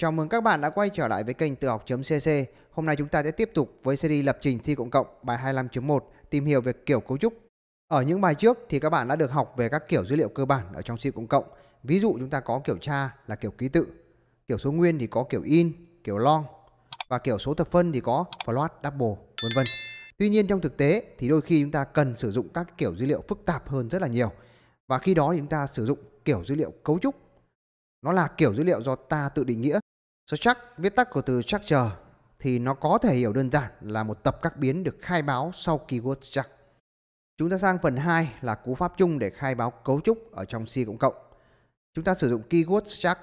Chào mừng các bạn đã quay trở lại với kênh tự học.cc. Hôm nay chúng ta sẽ tiếp tục với series lập trình thi cộng cộng bài 25.1 tìm hiểu về kiểu cấu trúc. Ở những bài trước thì các bạn đã được học về các kiểu dữ liệu cơ bản ở trong thi cộng cộng. Ví dụ chúng ta có kiểu tra là kiểu ký tự, kiểu số nguyên thì có kiểu in, kiểu long và kiểu số thập phân thì có float, double, vân vân. Tuy nhiên trong thực tế thì đôi khi chúng ta cần sử dụng các kiểu dữ liệu phức tạp hơn rất là nhiều. Và khi đó thì chúng ta sử dụng kiểu dữ liệu cấu trúc. Nó là kiểu dữ liệu do ta tự định nghĩa Số chắc viết tắt của từ chờ thì nó có thể hiểu đơn giản là một tập các biến được khai báo sau keyword struct. Chúng ta sang phần 2 là cú pháp chung để khai báo cấu trúc ở trong C cộng cộng. Chúng ta sử dụng keyword struct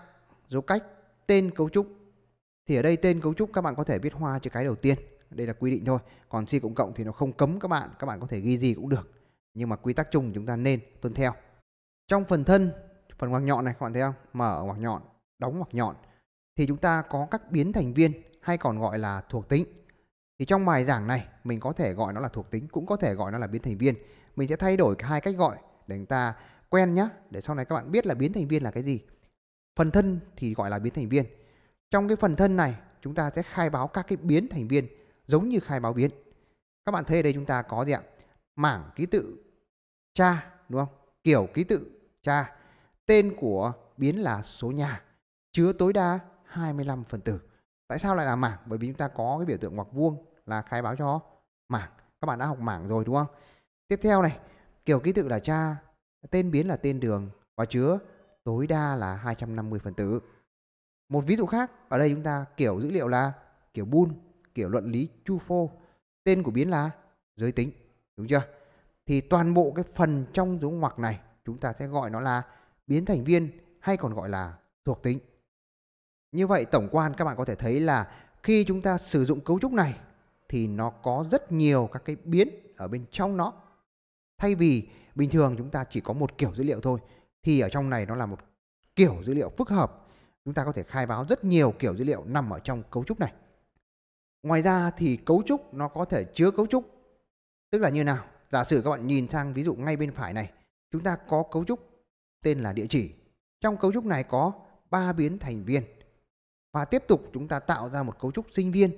dấu cách tên cấu trúc. Thì ở đây tên cấu trúc các bạn có thể viết hoa chữ cái đầu tiên. Đây là quy định thôi. Còn C cộng cộng thì nó không cấm các bạn, các bạn có thể ghi gì cũng được. Nhưng mà quy tắc chung chúng ta nên tuân theo. Trong phần thân, phần ngoặc nhọn này các bạn thấy không? Mở ngoặc nhọn, đóng ngoặc nhọn thì chúng ta có các biến thành viên hay còn gọi là thuộc tính. Thì trong bài giảng này mình có thể gọi nó là thuộc tính cũng có thể gọi nó là biến thành viên. Mình sẽ thay đổi hai cách gọi để chúng ta quen nhá để sau này các bạn biết là biến thành viên là cái gì. Phần thân thì gọi là biến thành viên. Trong cái phần thân này chúng ta sẽ khai báo các cái biến thành viên giống như khai báo biến. Các bạn thấy ở đây chúng ta có gì ạ? Mảng ký tự cha đúng không? Kiểu ký tự cha. Tên của biến là số nhà chứa tối đa 25 phần tử. Tại sao lại là mảng? Bởi vì chúng ta có cái biểu tượng ngoặc vuông là khai báo cho mảng. Các bạn đã học mảng rồi đúng không? Tiếp theo này, kiểu ký tự là cha, tên biến là tên đường và chứa tối đa là 250 phần tử. Một ví dụ khác, ở đây chúng ta kiểu dữ liệu là kiểu bool, kiểu luận lý Chufo, tên của biến là giới tính, đúng chưa? Thì toàn bộ cái phần trong dấu ngoặc này chúng ta sẽ gọi nó là biến thành viên hay còn gọi là thuộc tính. Như vậy tổng quan các bạn có thể thấy là khi chúng ta sử dụng cấu trúc này thì nó có rất nhiều các cái biến ở bên trong nó. Thay vì bình thường chúng ta chỉ có một kiểu dữ liệu thôi thì ở trong này nó là một kiểu dữ liệu phức hợp. Chúng ta có thể khai báo rất nhiều kiểu dữ liệu nằm ở trong cấu trúc này. Ngoài ra thì cấu trúc nó có thể chứa cấu trúc. Tức là như nào? Giả sử các bạn nhìn sang ví dụ ngay bên phải này, chúng ta có cấu trúc tên là địa chỉ. Trong cấu trúc này có 3 biến thành viên và tiếp tục chúng ta tạo ra một cấu trúc sinh viên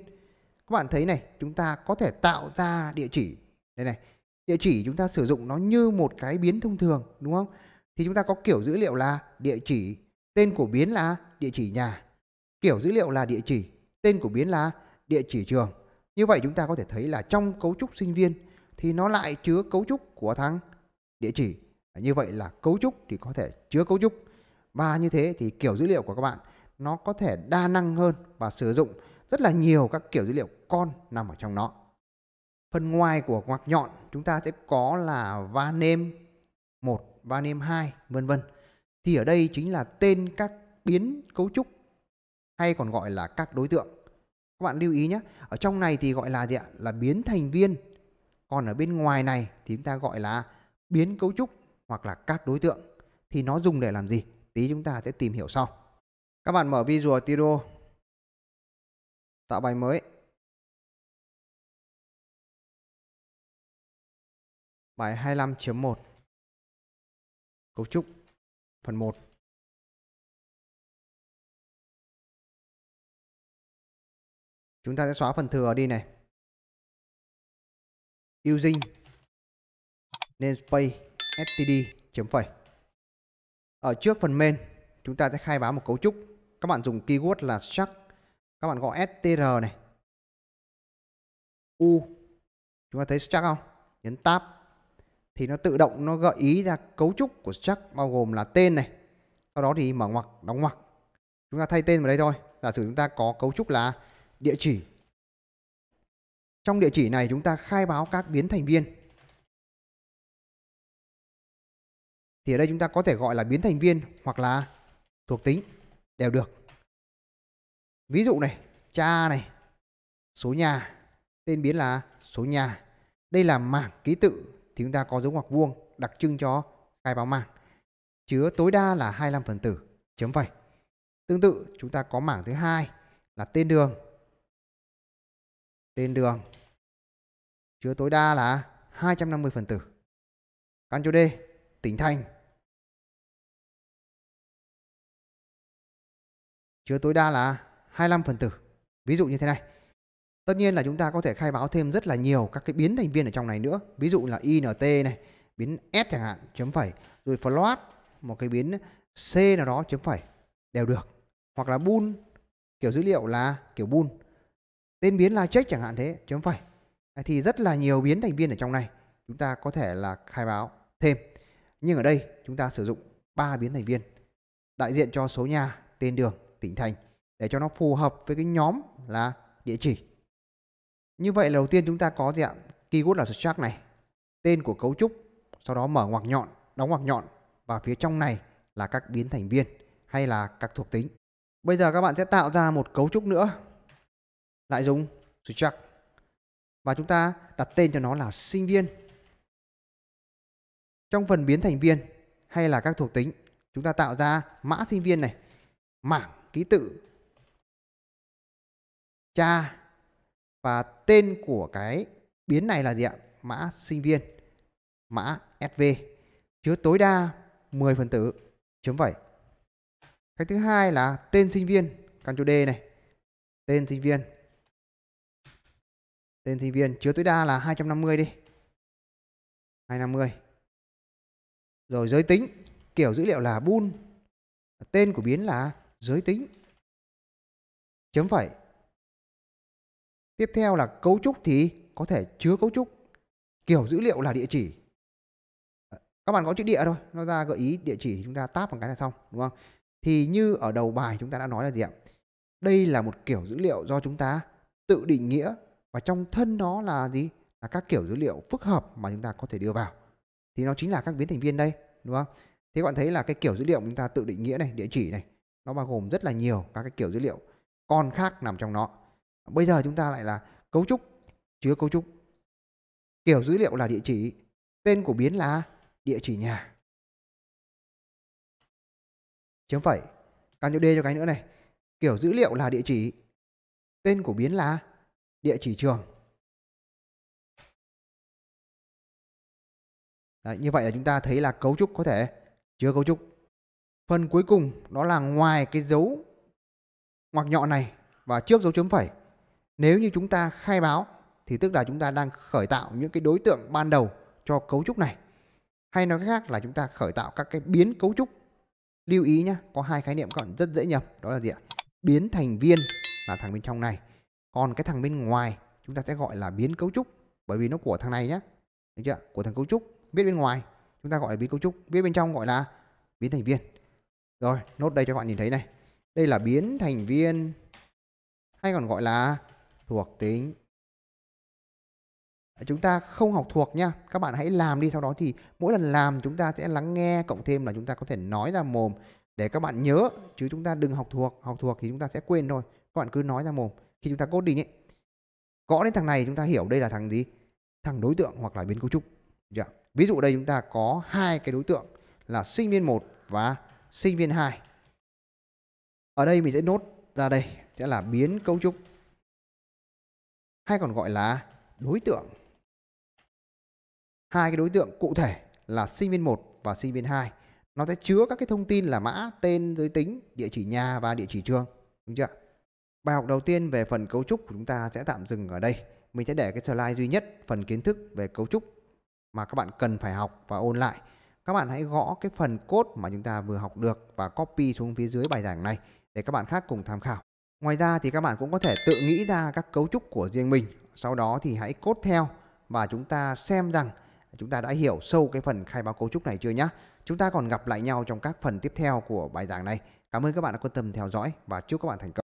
các bạn thấy này chúng ta có thể tạo ra địa chỉ đây này địa chỉ chúng ta sử dụng nó như một cái biến thông thường đúng không thì chúng ta có kiểu dữ liệu là địa chỉ tên của biến là địa chỉ nhà kiểu dữ liệu là địa chỉ tên của biến là địa chỉ trường như vậy chúng ta có thể thấy là trong cấu trúc sinh viên thì nó lại chứa cấu trúc của thằng địa chỉ như vậy là cấu trúc thì có thể chứa cấu trúc và như thế thì kiểu dữ liệu của các bạn nó có thể đa năng hơn và sử dụng rất là nhiều các kiểu dữ liệu con nằm ở trong nó. Phần ngoài của ngoặc nhọn chúng ta sẽ có là va name 1, va 2, vân vân. Thì ở đây chính là tên các biến cấu trúc hay còn gọi là các đối tượng. Các bạn lưu ý nhé, ở trong này thì gọi là gì ạ? Là biến thành viên. Còn ở bên ngoài này thì chúng ta gọi là biến cấu trúc hoặc là các đối tượng. Thì nó dùng để làm gì? Tí chúng ta sẽ tìm hiểu sau các bạn mở Visual Studio tạo bài mới bài 25.1 cấu trúc phần 1 chúng ta sẽ xóa phần thừa đi này using namespace std chấm phẩy ở trước phần main chúng ta sẽ khai báo một cấu trúc các bạn dùng keyword là chắc các bạn gõ str này u chúng ta thấy chắc không nhấn tab thì nó tự động nó gợi ý ra cấu trúc của chắc bao gồm là tên này sau đó thì mở ngoặc đóng ngoặc chúng ta thay tên vào đây thôi giả sử chúng ta có cấu trúc là địa chỉ trong địa chỉ này chúng ta khai báo các biến thành viên thì ở đây chúng ta có thể gọi là biến thành viên hoặc là thuộc tính đều được ví dụ này cha này số nhà tên biến là số nhà đây là mảng ký tự thì chúng ta có dấu ngoặc vuông đặc trưng cho khai báo mảng chứa tối đa là 25 phần tử chấm phẩy tương tự chúng ta có mảng thứ hai là tên đường tên đường chứa tối đa là 250 phần tử căn cho D tỉnh thành chứa tối đa là 25 phần tử. Ví dụ như thế này. Tất nhiên là chúng ta có thể khai báo thêm rất là nhiều các cái biến thành viên ở trong này nữa. Ví dụ là int này, biến s chẳng hạn, chấm phẩy, rồi float một cái biến c nào đó chấm phẩy đều được. Hoặc là bool kiểu dữ liệu là kiểu bool. Tên biến là check chẳng hạn thế, chấm phẩy. Thì rất là nhiều biến thành viên ở trong này chúng ta có thể là khai báo thêm. Nhưng ở đây chúng ta sử dụng ba biến thành viên đại diện cho số nhà, tên đường tỉnh thành để cho nó phù hợp với cái nhóm là địa chỉ. Như vậy là đầu tiên chúng ta có gì ạ? Keyword là struct này, tên của cấu trúc, sau đó mở ngoặc nhọn, đóng ngoặc nhọn và phía trong này là các biến thành viên hay là các thuộc tính. Bây giờ các bạn sẽ tạo ra một cấu trúc nữa. Lại dùng struct và chúng ta đặt tên cho nó là sinh viên. Trong phần biến thành viên hay là các thuộc tính, chúng ta tạo ra mã sinh viên này, mảng ký tự cha và tên của cái biến này là gì ạ? Mã sinh viên, mã SV chứa tối đa 10 phần tử chấm phẩy. Cái thứ hai là tên sinh viên, Ctrl D này. Tên sinh viên. Tên sinh viên chứa tối đa là 250 đi. 250. Rồi giới tính, kiểu dữ liệu là bool. Tên của biến là giới tính. Chấm phẩy. Tiếp theo là cấu trúc thì có thể chứa cấu trúc. Kiểu dữ liệu là địa chỉ. Ờ, các bạn có chữ địa thôi, nó ra gợi ý địa chỉ thì chúng ta táp bằng cái là xong, đúng không? Thì như ở đầu bài chúng ta đã nói là gì ạ? Đây là một kiểu dữ liệu do chúng ta tự định nghĩa và trong thân nó là gì? Là các kiểu dữ liệu phức hợp mà chúng ta có thể đưa vào. Thì nó chính là các biến thành viên đây, đúng không? Thế bạn thấy là cái kiểu dữ liệu chúng ta tự định nghĩa này, địa chỉ này, nó bao gồm rất là nhiều các cái kiểu dữ liệu con khác nằm trong nó bây giờ chúng ta lại là cấu trúc chứa cấu trúc kiểu dữ liệu là địa chỉ tên của biến là địa chỉ nhà chấm phẩy căn chữ d cho cái nữa này kiểu dữ liệu là địa chỉ tên của biến là địa chỉ trường Đấy, như vậy là chúng ta thấy là cấu trúc có thể chứa cấu trúc Phần cuối cùng đó là ngoài cái dấu ngoặc nhọn này và trước dấu chấm phẩy. Nếu như chúng ta khai báo thì tức là chúng ta đang khởi tạo những cái đối tượng ban đầu cho cấu trúc này. Hay nói cách khác là chúng ta khởi tạo các cái biến cấu trúc. Lưu ý nhé, có hai khái niệm còn rất dễ nhập. Đó là gì ạ? Biến thành viên là thằng bên trong này. Còn cái thằng bên ngoài chúng ta sẽ gọi là biến cấu trúc. Bởi vì nó của thằng này nhé. Được chưa? Của thằng cấu trúc. Viết bên ngoài chúng ta gọi là biến cấu trúc. Viết bên trong gọi là biến thành viên. Rồi, nốt đây cho các bạn nhìn thấy này. Đây là biến thành viên hay còn gọi là thuộc tính. Chúng ta không học thuộc nha. Các bạn hãy làm đi. Sau đó thì mỗi lần làm chúng ta sẽ lắng nghe cộng thêm là chúng ta có thể nói ra mồm để các bạn nhớ. Chứ chúng ta đừng học thuộc. Học thuộc thì chúng ta sẽ quên thôi. Các bạn cứ nói ra mồm. Khi chúng ta cốt đi nhé. Gõ đến thằng này chúng ta hiểu đây là thằng gì? Thằng đối tượng hoặc là biến cấu trúc. Ví dụ đây chúng ta có hai cái đối tượng là sinh viên 1 và sinh viên 2 ở đây mình sẽ nốt ra đây sẽ là biến cấu trúc hay còn gọi là đối tượng hai cái đối tượng cụ thể là sinh viên 1 và sinh viên 2 nó sẽ chứa các cái thông tin là mã tên giới tính địa chỉ nhà và địa chỉ trường đúng chưa bài học đầu tiên về phần cấu trúc của chúng ta sẽ tạm dừng ở đây mình sẽ để cái slide duy nhất phần kiến thức về cấu trúc mà các bạn cần phải học và ôn lại các bạn hãy gõ cái phần code mà chúng ta vừa học được và copy xuống phía dưới bài giảng này để các bạn khác cùng tham khảo. Ngoài ra thì các bạn cũng có thể tự nghĩ ra các cấu trúc của riêng mình, sau đó thì hãy code theo và chúng ta xem rằng chúng ta đã hiểu sâu cái phần khai báo cấu trúc này chưa nhé. Chúng ta còn gặp lại nhau trong các phần tiếp theo của bài giảng này. Cảm ơn các bạn đã quan tâm theo dõi và chúc các bạn thành công.